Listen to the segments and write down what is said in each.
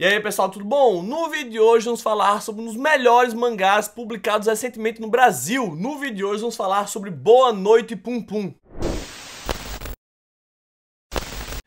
E aí pessoal, tudo bom? No vídeo de hoje vamos falar sobre um dos melhores mangás publicados recentemente no Brasil. No vídeo de hoje vamos falar sobre Boa Noite Pum Pum.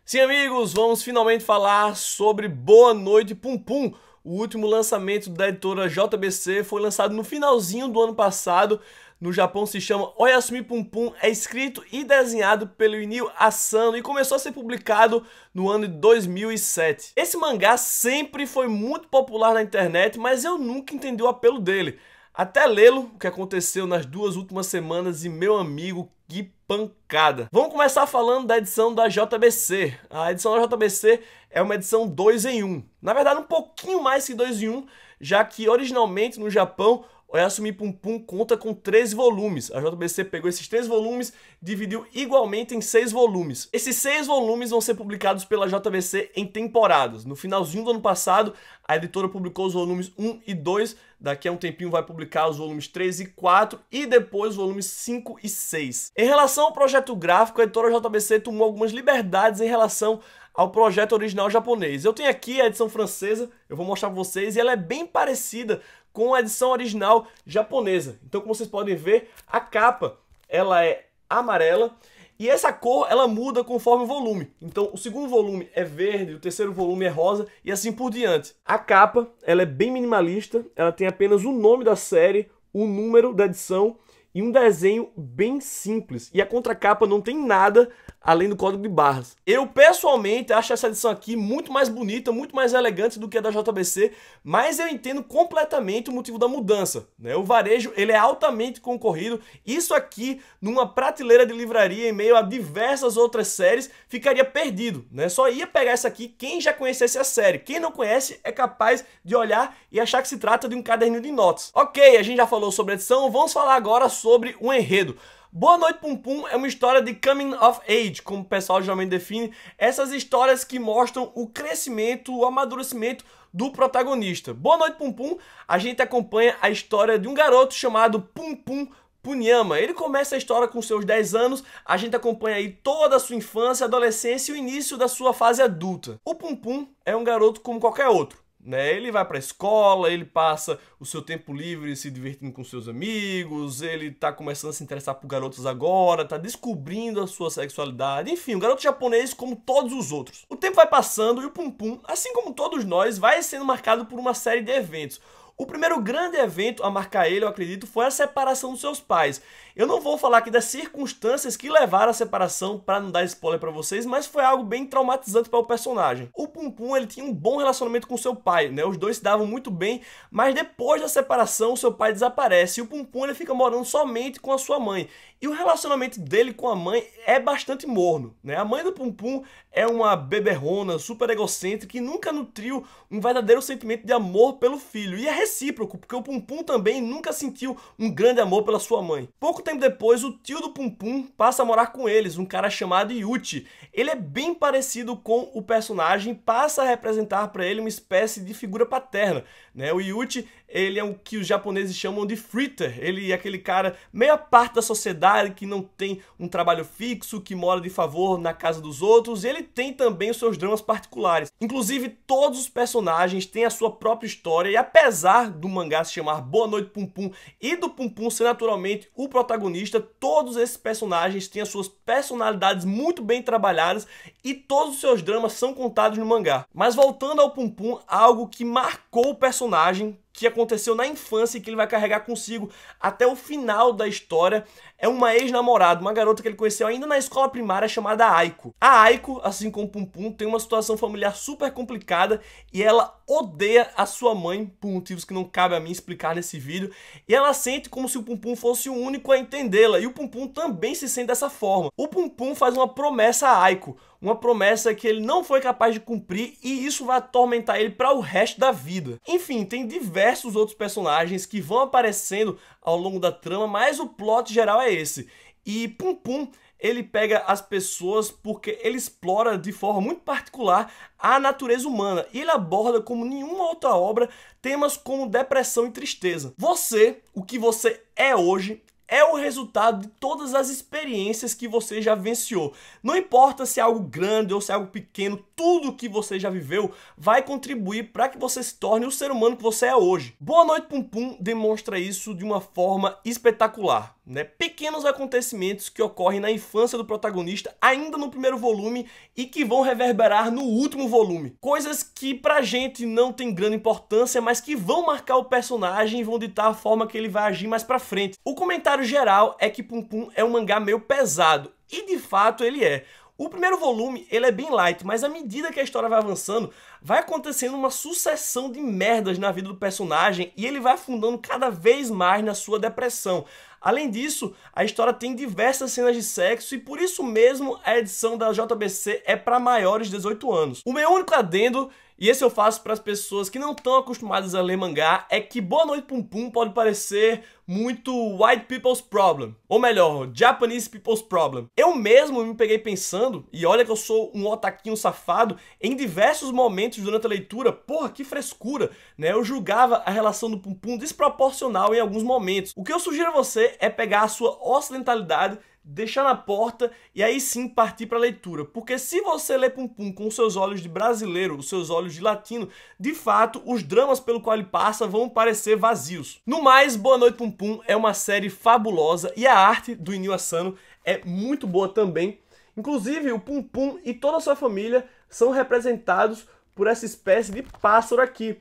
Sim amigos, vamos finalmente falar sobre Boa Noite Pum Pum. O último lançamento da editora JBC foi lançado no finalzinho do ano passado, no Japão se chama Oyasumi Pum Pum, é escrito e desenhado pelo Inil Asano e começou a ser publicado no ano de 2007. Esse mangá sempre foi muito popular na internet, mas eu nunca entendi o apelo dele. Até lê-lo, o que aconteceu nas duas últimas semanas e meu amigo, que pancada. Vamos começar falando da edição da JBC. A edição da JBC é uma edição 2 em 1. Um. Na verdade, um pouquinho mais que 2 em 1, um, já que originalmente no Japão Oyasumi Pum Pum conta com 13 volumes. A JBC pegou esses 3 volumes, dividiu igualmente em 6 volumes. Esses 6 volumes vão ser publicados pela JBC em temporadas. No finalzinho do ano passado, a editora publicou os volumes 1 e 2, daqui a um tempinho vai publicar os volumes 3 e 4 e depois os volumes 5 e 6. Em relação ao projeto gráfico, a editora JBC tomou algumas liberdades em relação ao projeto original japonês. Eu tenho aqui a edição francesa, eu vou mostrar para vocês, e ela é bem parecida com a edição original japonesa. Então, como vocês podem ver, a capa ela é amarela e essa cor ela muda conforme o volume. Então, o segundo volume é verde, o terceiro volume é rosa e assim por diante. A capa ela é bem minimalista, ela tem apenas o nome da série, o número da edição e um desenho bem simples. E a contracapa não tem nada além do código de barras. Eu pessoalmente acho essa edição aqui muito mais bonita, muito mais elegante do que a da JBC, mas eu entendo completamente o motivo da mudança. Né? O varejo ele é altamente concorrido. Isso aqui, numa prateleira de livraria em meio a diversas outras séries, ficaria perdido. Né? Só ia pegar essa aqui quem já conhecesse a série. Quem não conhece é capaz de olhar e achar que se trata de um caderninho de notas. Ok, a gente já falou sobre a edição, vamos falar agora sobre o enredo. Boa Noite Pum Pum é uma história de coming of age, como o pessoal geralmente define, essas histórias que mostram o crescimento, o amadurecimento do protagonista. Boa Noite Pum Pum, a gente acompanha a história de um garoto chamado Pum Pum Punyama. Ele começa a história com seus 10 anos, a gente acompanha aí toda a sua infância, adolescência e o início da sua fase adulta. O Pum Pum é um garoto como qualquer outro né? Ele vai para a escola, ele passa o seu tempo livre se divertindo com seus amigos, ele está começando a se interessar por garotos agora, está descobrindo a sua sexualidade, enfim, um garoto japonês como todos os outros. O tempo vai passando e o Pum Pum, assim como todos nós, vai sendo marcado por uma série de eventos. O primeiro grande evento a marcar ele, eu acredito, foi a separação dos seus pais. Eu não vou falar aqui das circunstâncias que levaram à separação para não dar spoiler para vocês, mas foi algo bem traumatizante para o personagem. O Pum Pum ele tinha um bom relacionamento com seu pai, né? Os dois se davam muito bem, mas depois da separação seu pai desaparece e o Pum Pum ele fica morando somente com a sua mãe. E o relacionamento dele com a mãe é bastante morno, né? A mãe do Pum Pum é uma beberrona, super egocêntrica que nunca nutriu um verdadeiro sentimento de amor pelo filho. E é recíproco, porque o Pum Pum também nunca sentiu um grande amor pela sua mãe. Pouco tempo depois, o tio do Pum Pum passa a morar com eles, um cara chamado Yuti. Ele é bem parecido com o personagem, passa a representar para ele uma espécie de figura paterna. Né? O Yuti ele é o que os japoneses chamam de fritter. Ele é aquele cara meia parte da sociedade que não tem um trabalho fixo, que mora de favor na casa dos outros. ele tem também os seus dramas particulares. Inclusive, todos os personagens têm a sua própria história e apesar apesar do mangá se chamar Boa Noite Pum Pum e do Pum Pum ser naturalmente o protagonista, todos esses personagens têm as suas personalidades muito bem trabalhadas e todos os seus dramas são contados no mangá. Mas voltando ao Pum Pum, algo que marcou o personagem que aconteceu na infância e que ele vai carregar consigo até o final da história é uma ex-namorada, uma garota que ele conheceu ainda na escola primária chamada Aiko. A Aiko, assim como Pum Pum, tem uma situação familiar super complicada e ela odeia a sua mãe por motivos que não cabe a mim explicar nesse vídeo, e ela sente como se o Pum Pum fosse o único a entendê-la, e o Pum Pum também se sente dessa forma. O Pum Pum faz uma promessa a Aiko, uma promessa que ele não foi capaz de cumprir e isso vai atormentar ele para o resto da vida. Enfim, tem diversos outros personagens que vão aparecendo ao longo da trama, mas o plot geral é esse. E Pum Pum ele pega as pessoas porque ele explora de forma muito particular a natureza humana e ele aborda como nenhuma outra obra temas como depressão e tristeza. Você, o que você é hoje, é o resultado de todas as experiências que você já venciou. Não importa se é algo grande ou se é algo pequeno, tudo que você já viveu vai contribuir para que você se torne o ser humano que você é hoje. Boa Noite Pum Pum demonstra isso de uma forma espetacular. Né? Pequenos acontecimentos que ocorrem na infância do protagonista, ainda no primeiro volume, e que vão reverberar no último volume. Coisas que pra gente não tem grande importância, mas que vão marcar o personagem e vão ditar a forma que ele vai agir mais pra frente. O comentário comentário geral é que Pum Pum é um mangá meio pesado, e de fato ele é. O primeiro volume, ele é bem light, mas à medida que a história vai avançando, vai acontecendo uma sucessão de merdas na vida do personagem e ele vai afundando cada vez mais na sua depressão, Além disso, a história tem diversas cenas de sexo e por isso mesmo a edição da JBC é para maiores de 18 anos. O meu único adendo e esse eu faço para as pessoas que não estão acostumadas a ler mangá, é que Boa Noite Pum Pum pode parecer muito White People's Problem, ou melhor, Japanese People's Problem. Eu mesmo me peguei pensando, e olha que eu sou um otaquinho safado, em diversos momentos durante a leitura, porra, que frescura, né? Eu julgava a relação do Pum Pum desproporcional em alguns momentos. O que eu sugiro a você é pegar a sua ocidentalidade, deixar na porta e aí sim partir para a leitura. Porque se você lê Pum Pum com seus olhos de brasileiro, os seus olhos de latino, de fato, os dramas pelo qual ele passa vão parecer vazios. No mais, Boa Noite Pum Pum é uma série fabulosa e a arte do Inil Asano é muito boa também. Inclusive, o Pum Pum e toda a sua família são representados por essa espécie de pássaro aqui.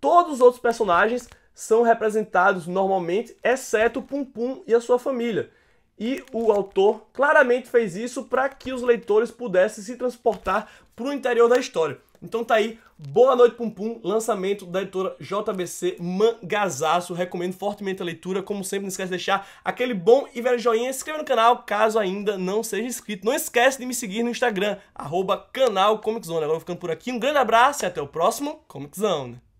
Todos os outros personagens são representados normalmente, exceto Pum Pum e a sua família. E o autor claramente fez isso para que os leitores pudessem se transportar para o interior da história. Então tá aí, Boa Noite Pum Pum, lançamento da editora JBC, mangazaço, recomendo fortemente a leitura, como sempre não esquece de deixar aquele bom e velho joinha, se inscreva no canal caso ainda não seja inscrito, não esquece de me seguir no Instagram, arroba canal Comic Zone, agora ficando por aqui, um grande abraço e até o próximo Comic Zone.